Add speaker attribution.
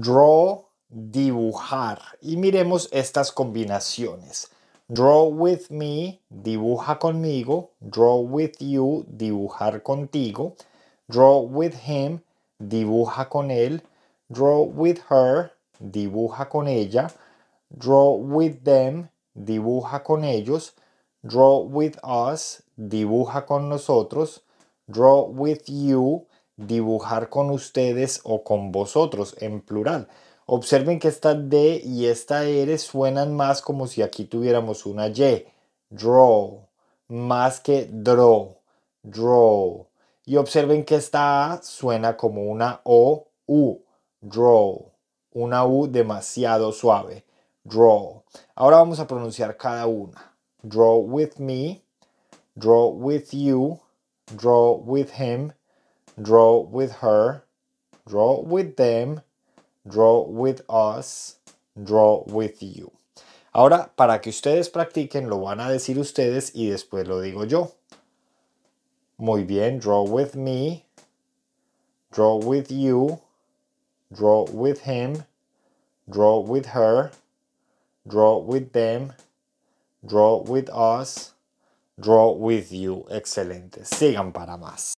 Speaker 1: draw, dibujar. Y miremos estas combinaciones. Draw with me, dibuja conmigo. Draw with you, dibujar contigo. Draw with him, dibuja con él. Draw with her, dibuja con ella. Draw with them, dibuja con ellos. Draw with us, dibuja con nosotros. Draw with you, dibujar con ustedes o con vosotros en plural. Observen que esta D y esta R suenan más como si aquí tuviéramos una Y. Draw, más que draw, draw. Y observen que esta A suena como una O, U, draw. Una U demasiado suave, draw. Ahora vamos a pronunciar cada una. Draw with me, draw with you, draw with him, draw with her, draw with them, draw with us, draw with you. Ahora, para que ustedes practiquen, lo van a decir ustedes y después lo digo yo. Muy bien, draw with me, draw with you, draw with him, draw with her, draw with them, draw with us, draw with you. Excelente. Sigan para más.